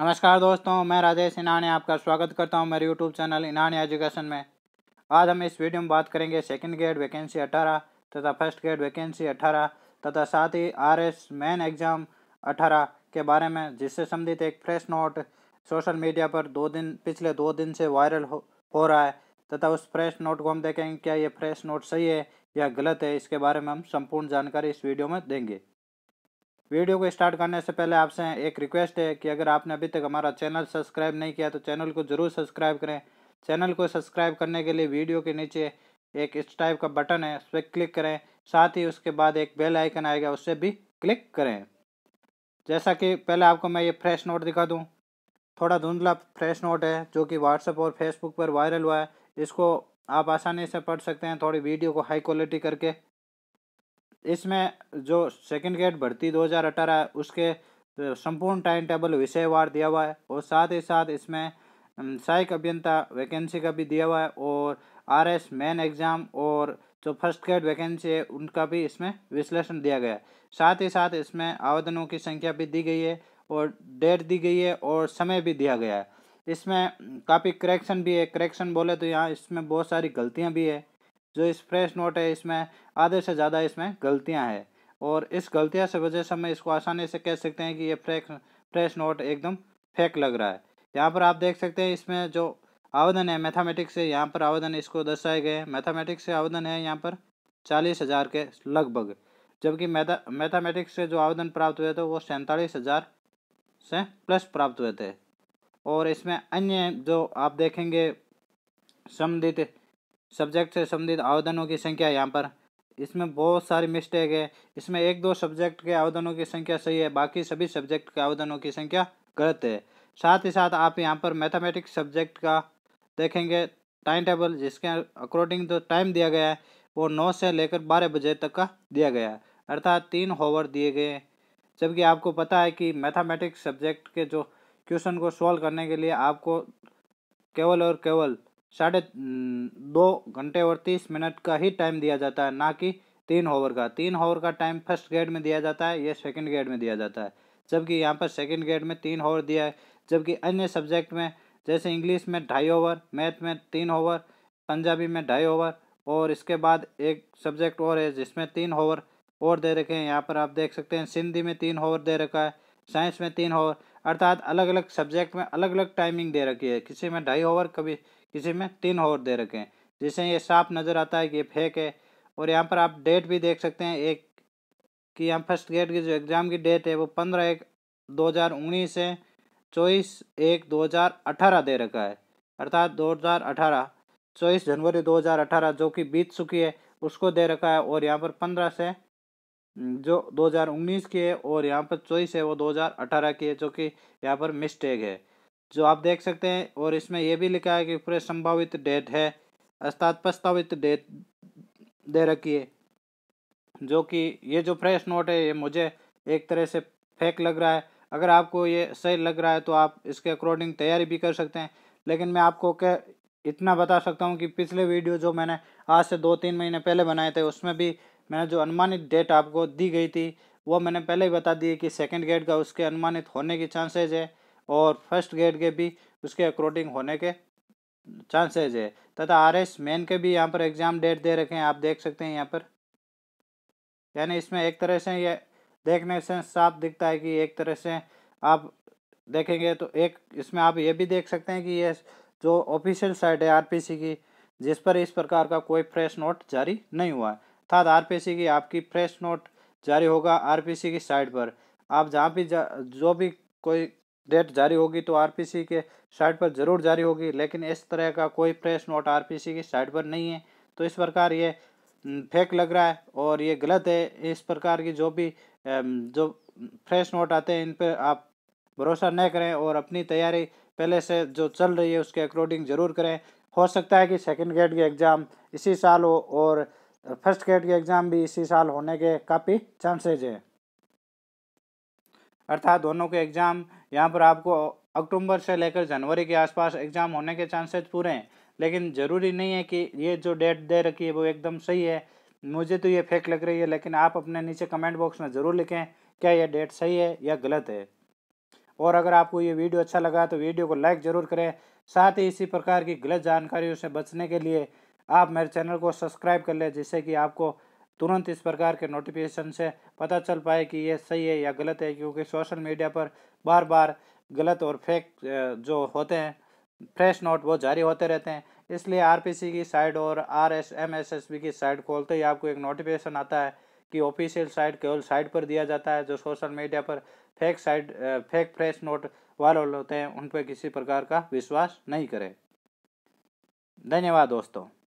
नमस्कार दोस्तों मैं राजेश इनाने आपका स्वागत करता हूं मेरे यूट्यूब चैनल इनाने एजुकेशन में आज हम इस वीडियो में बात करेंगे सेकंड ग्रेड वैकेंसी 18 तथा फर्स्ट ग्रेड वैकेंसी 18 तथा साथ ही आरएस मेन एग्ज़ाम 18 के बारे में जिससे संबंधित एक फ्रेश नोट सोशल मीडिया पर दो दिन पिछले दो दिन से वायरल हो, हो रहा है तथा उस फ्रेश नोट को हम देखेंगे क्या ये फ्रेश नोट सही है या गलत है इसके बारे में हम संपूर्ण जानकारी इस वीडियो में देंगे वीडियो को स्टार्ट करने से पहले आपसे एक रिक्वेस्ट है कि अगर आपने अभी तक हमारा चैनल सब्सक्राइब नहीं किया तो चैनल को ज़रूर सब्सक्राइब करें चैनल को सब्सक्राइब करने के लिए वीडियो के नीचे एक इस टाइप का बटन है उस पर क्लिक करें साथ ही उसके बाद एक बेल आइकन आएगा उससे भी क्लिक करें जैसा कि पहले आपको मैं ये फ्रेश नोट दिखा दूँ थोड़ा धुंधला फ्रेश नोट है जो कि व्हाट्सअप और फेसबुक पर वायरल हुआ है इसको आप आसानी से पढ़ सकते हैं थोड़ी वीडियो को हाई क्वालिटी करके इसमें जो सेकंड ग्रेड भर्ती 2018 है उसके संपूर्ण टाइम टेबल विषयवार दिया हुआ है और साथ ही साथ इसमें सहायक अभियंता वैकेंसी का भी दिया हुआ है और आर एस मेन एग्ज़ाम और जो फर्स्ट ग्रेड वैकेंसी है उनका भी इसमें विश्लेषण दिया गया है साथ ही साथ इसमें आवेदनों की संख्या भी दी गई है और डेट दी गई है और समय भी दिया गया है इसमें काफ़ी करेक्शन भी है करेक्शन बोले तो यहाँ इसमें बहुत सारी गलतियाँ भी है जो इस फ्रेश नोट है इसमें आधे से ज़्यादा इसमें गलतियाँ हैं और इस गलतियाँ से वजह से हम इसको आसानी से कह सकते हैं कि ये फ्रेश फ्रेश नोट एकदम फेक लग रहा है यहाँ पर आप देख सकते हैं इसमें जो आवेदन है मैथामेटिक्स से यहाँ पर आवेदन इसको दर्शाए गए हैं मैथामेटिक्स से आवेदन है यहाँ पर चालीस हज़ार के लगभग जबकि मैथा मैथामेटिक्स से जो आवेदन प्राप्त हुए थे वो सैंतालीस हज़ार से प्लस प्राप्त हुए थे और इसमें अन्य जो आप देखेंगे संबंधित सब्जेक्ट से संबंधित आवेदनों की संख्या यहाँ पर इसमें बहुत सारी मिस्टेक है इसमें एक दो सब्जेक्ट के आवेदनों की संख्या सही है बाकी सभी सब्जेक्ट के आवेदनों की संख्या गलत है साथ ही साथ आप यहाँ पर मैथमेटिक्स सब्जेक्ट का देखेंगे टाइम टेबल जिसके अकॉर्डिंग जो टाइम दिया गया है वो नौ से लेकर बारह बजे तक का दिया गया है अर्थात तीन होवर दिए गए जबकि आपको पता है कि मैथमेटिक्स सब्जेक्ट के जो क्वेश्चन को सॉल्व करने के लिए आपको केवल और केवल साढ़े दो घंटे और तीस मिनट का ही टाइम दिया जाता है ना कि तीन ओवर का तीन ओवर का टाइम फर्स्ट ग्रेड में दिया जाता है या सेकंड ग्रेड में दिया जाता है जबकि यहाँ पर सेकंड ग्रेड में तीन ओवर दिया है जबकि अन्य सब्जेक्ट में जैसे इंग्लिश में ढाई ओवर मैथ में तीन ओवर पंजाबी में ढाई ओवर और इसके बाद एक सब्जेक्ट और है जिसमें तीन ओवर और दे रखे हैं यहाँ पर आप देख सकते हैं सिंधी में तीन ओवर दे रखा है साइंस में तीन ओवर अर्थात अलग अलग सब्जेक्ट में अलग अलग टाइमिंग दे रखी है किसी में ढाई ओवर कभी किसी में तीन ओवर दे रखे हैं जिससे ये साफ नज़र आता है कि ये फेक है और यहाँ पर आप डेट भी देख सकते हैं एक कि यहाँ फर्स्ट ग्रेड की जो एग्ज़ाम की डेट है वो पंद्रह एक दो हज़ार उन्नीस है चौबीस एक दो हज़ार अठारह दे रखा है अर्थात दो हज़ार अठारह चौबीस जनवरी दो हज़ार अठारह जो कि बीत चुकी है उसको दे रखा है और यहाँ पर पंद्रह से हम्म, जो 2019 की है और यहाँ पर चॉइस है वो 2018 की है जो कि यहाँ पर मिस्टेक है जो आप देख सकते हैं और इसमें यह भी लिखा है कि पूरे संभावित डेट है अर्थात प्रस्तावित डेट दे रखी है जो कि ये जो फ्रेश नोट है ये मुझे एक तरह से फेक लग रहा है अगर आपको ये सही लग रहा है तो आप इसके अकॉर्डिंग तैयारी भी कर सकते हैं लेकिन मैं आपको क्या इतना बता सकता हूँ कि पिछले वीडियो जो मैंने आज से दो तीन महीने पहले बनाए थे उसमें भी मैंने जो अनुमानित डेट आपको दी गई थी वो मैंने पहले ही बता दी कि सेकेंड ग्रेड का उसके अनुमानित होने के चांसेज है और फर्स्ट ग्रेड के भी उसके अकॉर्डिंग होने के चांसेज है तथा आर एस मेन के भी यहाँ पर एग्ज़ाम डेट दे रखे हैं आप देख सकते हैं यहाँ पर यानी इसमें एक तरह से ये देखने से साफ दिखता है कि एक तरह से आप देखेंगे तो एक इसमें आप ये भी देख सकते हैं कि ये जो ऑफिशियल साइट है आर की जिस पर इस प्रकार का कोई फ्रेश नोट जारी नहीं हुआ है अर्थात आरपीसी की आपकी फ्रेश नोट जारी होगा आरपीसी की साइट पर आप जहाँ भी जा, जो भी कोई डेट जारी होगी तो आरपीसी के साइट पर ज़रूर जारी होगी लेकिन इस तरह का कोई फ्रेश नोट आर की साइट पर नहीं है तो इस प्रकार ये फेक लग रहा है और ये गलत है इस प्रकार की जो भी जो फ्रेश नोट आते हैं इन पर आप भरोसा न करें और अपनी तैयारी पहले से जो चल रही है उसके अकॉर्डिंग ज़रूर करें हो सकता है कि सेकेंड ग्रेड के एग्ज़ाम इसी साल हो और फर्स्ट ग्रेड के एग्ज़ाम भी इसी साल होने के काफ़ी चांसेज है अर्थात दोनों के एग्ज़ाम यहाँ पर आपको अक्टूबर से लेकर जनवरी के आसपास एग्ज़ाम होने के चांसेज पूरे हैं लेकिन ज़रूरी नहीं है कि ये जो डेट दे रखी है वो एकदम सही है मुझे तो ये फेक लग रही है लेकिन आप अपने नीचे कमेंट बॉक्स में ज़रूर लिखें क्या यह डेट सही है या गलत है और अगर आपको ये वीडियो अच्छा लगा तो वीडियो को लाइक ज़रूर करें साथ ही इसी प्रकार की गलत जानकारियों से बचने के लिए आप मेरे चैनल को सब्सक्राइब कर लें जिससे कि आपको तुरंत इस प्रकार के नोटिफिकेशन से पता चल पाए कि ये सही है या गलत है क्योंकि सोशल मीडिया पर बार बार गलत और फेक जो होते हैं फ्रेश नोट वो जारी होते रहते हैं इसलिए आरपीसी की साइट और R S M S S B की साइट खोलते ही आपको एक नोटिफिकेशन आता है कि ऑफिशियल साइट केवल साइट पर दिया जाता है जो सोशल मीडिया पर fake site fake fresh note viral होते हैं उन पर किसी प्रकार का विश्वास नहीं करें धन्यवाद दोस्तों